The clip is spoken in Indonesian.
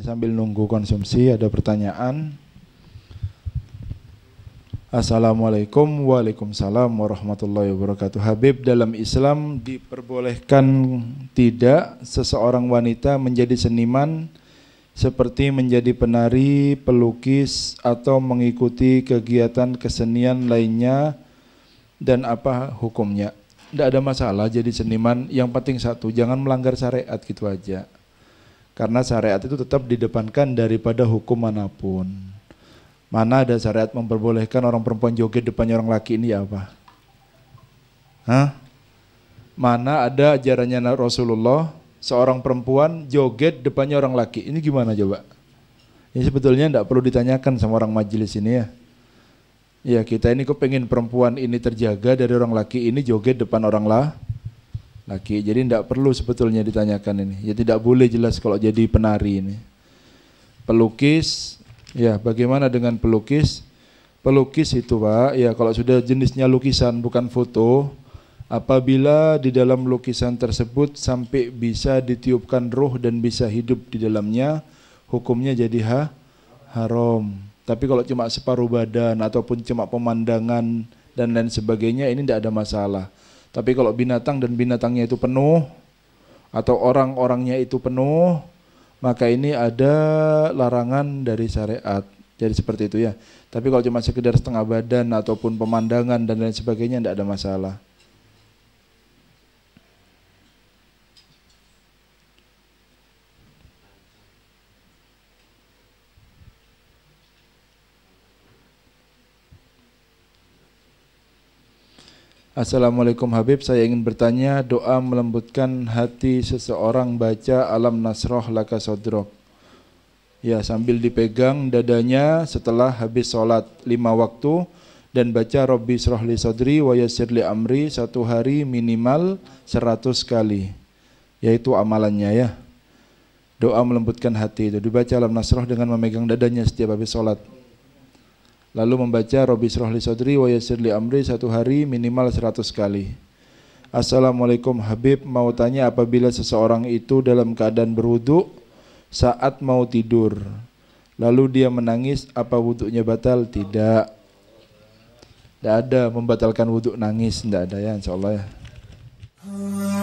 Ini sambil nunggu konsumsi ada pertanyaan. Assalamualaikum Waalaikumsalam warahmatullahi wabarakatuh Habib dalam Islam diperbolehkan tidak seseorang wanita menjadi seniman seperti menjadi penari, pelukis atau mengikuti kegiatan kesenian lainnya dan apa hukumnya? Tidak ada masalah jadi seniman, yang penting satu, jangan melanggar syariat gitu aja. Karena syariat itu tetap didepankan daripada hukum manapun. Mana ada syariat memperbolehkan orang perempuan joget depannya orang laki ini apa? Ya, Hah? Mana ada ajarannya Rasulullah seorang perempuan joget depannya orang laki. Ini gimana coba? Ini sebetulnya tidak perlu ditanyakan sama orang majelis ini ya. Ya kita ini kok pengen perempuan ini terjaga dari orang laki ini joget depan orang lah laki. Jadi tidak perlu sebetulnya ditanyakan ini. Ya tidak boleh jelas kalau jadi penari ini. Pelukis, ya bagaimana dengan pelukis? Pelukis itu pak, ya kalau sudah jenisnya lukisan bukan foto, apabila di dalam lukisan tersebut sampai bisa ditiupkan roh dan bisa hidup di dalamnya, hukumnya jadi ha haram. Tapi kalau cuma separuh badan ataupun cuma pemandangan dan lain sebagainya ini tidak ada masalah. Tapi kalau binatang dan binatangnya itu penuh atau orang-orangnya itu penuh, maka ini ada larangan dari syariat. Jadi seperti itu ya. Tapi kalau cuma sekedar setengah badan ataupun pemandangan dan lain sebagainya tidak ada masalah. Assalamualaikum Habib, saya ingin bertanya doa melembutkan hati seseorang baca alam nasroh laka sodrok. Ya sambil dipegang dadanya setelah habis sholat lima waktu dan baca Robbi srohli sodri wa yasirli amri satu hari minimal seratus kali. Yaitu amalannya ya. Doa melembutkan hati itu dibaca alam nasroh dengan memegang dadanya setiap habis sholat lalu membaca Robi Srohli Sodri wa Yasirli Amri satu hari minimal 100 kali. Assalamualaikum Habib, mau tanya apabila seseorang itu dalam keadaan berwudu saat mau tidur, lalu dia menangis, apa wudhunya batal? Tidak. Tidak ada membatalkan wudhu nangis, tidak ada ya insya Allah ya.